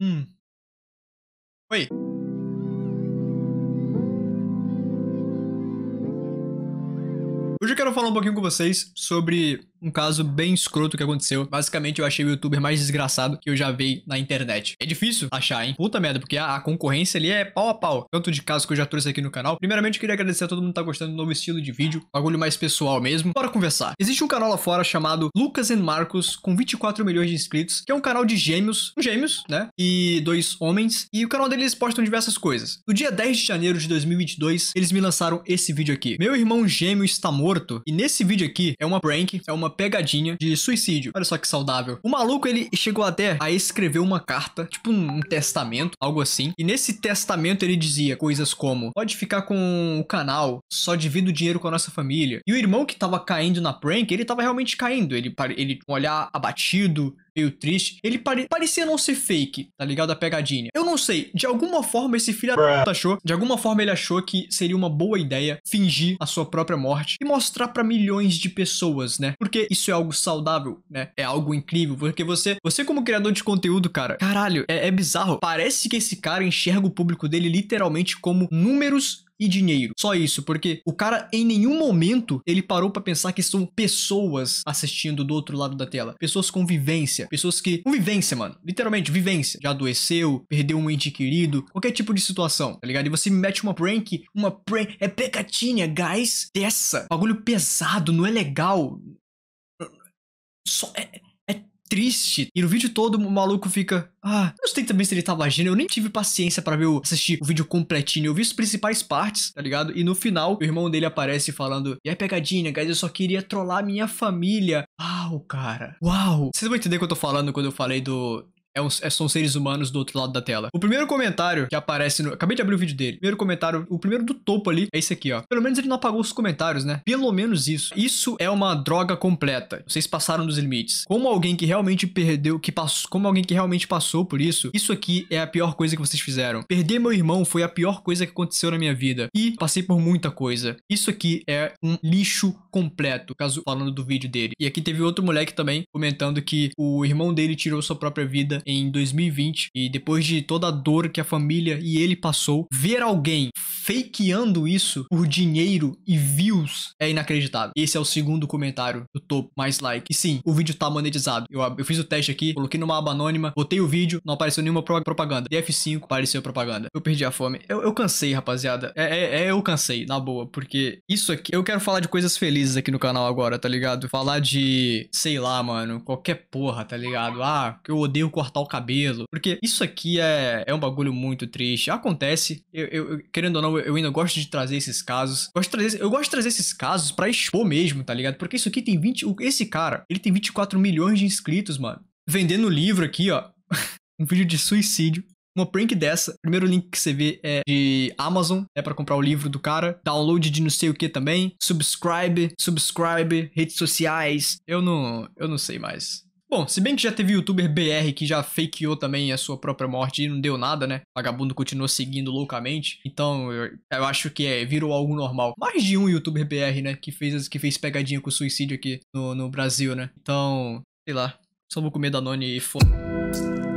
Hum. Oi. Hoje eu quero falar um pouquinho com vocês sobre um caso bem escroto que aconteceu. Basicamente, eu achei o youtuber mais desgraçado que eu já vi na internet. É difícil achar, hein? Puta merda, porque a, a concorrência ali é pau a pau. Tanto de casos que eu já trouxe aqui no canal. Primeiramente, eu queria agradecer a todo mundo que tá gostando do novo estilo de vídeo. Bagulho mais pessoal mesmo. Bora conversar. Existe um canal lá fora chamado Lucas and Marcos, com 24 milhões de inscritos, que é um canal de gêmeos, um gêmeos, né? E dois homens. E o canal deles postam diversas coisas. No dia 10 de janeiro de 2022, eles me lançaram esse vídeo aqui. Meu irmão gêmeo está morto. E nesse vídeo aqui é uma prank, é uma pegadinha de suicídio. Olha só que saudável. O maluco, ele chegou até a escrever uma carta, tipo um, um testamento, algo assim. E nesse testamento ele dizia coisas como: pode ficar com o canal, só divido o dinheiro com a nossa família. E o irmão que tava caindo na prank, ele tava realmente caindo. Ele, ele com olhar abatido, meio triste. Ele pare... parecia não ser fake, tá ligado? A pegadinha. Eu não sei, de alguma forma esse filho da achou, de alguma forma ele achou que seria uma boa ideia fingir a sua própria morte e mostrar para milhões de pessoas, né? Porque isso é algo saudável, né? É algo incrível, porque você, você como criador de conteúdo, cara, caralho, é, é bizarro. Parece que esse cara enxerga o público dele literalmente como números e dinheiro. Só isso, porque o cara em nenhum momento ele parou para pensar que são pessoas assistindo do outro lado da tela, pessoas com vivência, pessoas que convivência, mano, literalmente vivência. Já adoeceu, perdeu um ente querido, qualquer tipo de situação, tá ligado? E você mete uma prank, uma prank é pecatinha, guys, dessa. Bagulho pesado, não é legal, triste. E no vídeo todo, o maluco fica. Ah, não sei também se ele tá agindo. Eu nem tive paciência para ver o, assistir o vídeo completinho. Eu vi as principais partes, tá ligado? E no final, o irmão dele aparece falando: E aí, pegadinha, guys, eu só queria trollar minha família. Uau, cara. Uau. Vocês vão entender o que eu tô falando quando eu falei do é um, é, são seres humanos do outro lado da tela. O primeiro comentário que aparece no. Acabei de abrir o vídeo dele. O primeiro comentário, o primeiro do topo ali é esse aqui, ó. Pelo menos ele não apagou os comentários, né? Pelo menos isso. Isso é uma droga completa. Vocês passaram dos limites. Como alguém que realmente perdeu, que passou, como alguém que realmente passou por isso, isso aqui é a pior coisa que vocês fizeram. Perder meu irmão foi a pior coisa que aconteceu na minha vida. E passei por muita coisa. Isso aqui é um lixo completo, caso falando do vídeo dele. E aqui teve outro moleque também comentando que o irmão dele tirou sua própria vida em 2020 e depois de toda a dor que a família e ele passou, ver alguém fakeando isso por dinheiro e views é inacreditável. Esse é o segundo comentário do topo, mais like. E sim, o vídeo tá monetizado. Eu, eu fiz o teste aqui, coloquei numa aba anônima, botei o vídeo, não apareceu nenhuma pro propaganda. DF5 apareceu propaganda. Eu perdi a fome. Eu, eu cansei, rapaziada. É, é, é, eu cansei, na boa, porque isso aqui. Eu quero falar de coisas felizes aqui no canal agora, tá ligado? Falar de, sei lá, mano, qualquer porra, tá ligado? Ah, que eu odeio cortar o cabelo. Porque isso aqui é, é um bagulho muito triste. Acontece, eu, eu, querendo ou não, eu, ainda gosto de trazer esses casos. Gosto trazer, eu gosto de trazer esses casos para expor mesmo, tá ligado? Porque isso aqui tem 20. Esse cara, ele tem 24 milhões de inscritos, mano. Vendendo livro aqui, ó. um vídeo de suicídio. Uma prank dessa. Primeiro link que você vê é de Amazon, é né, para comprar o livro do cara. Download de não sei o que também. Subscribe, subscribe, redes sociais. Eu não, eu não sei mais. Bom, se bem que já teve youtuber BR que já fakeou também a sua própria morte e não deu nada, né? O vagabundo continuou seguindo loucamente. Então, eu, eu acho que é, virou algo normal. Mais de um youtuber BR, né? Que fez, que fez pegadinha com o suicídio aqui no, no Brasil, né? Então, sei lá. Só vou comer Danone e foda.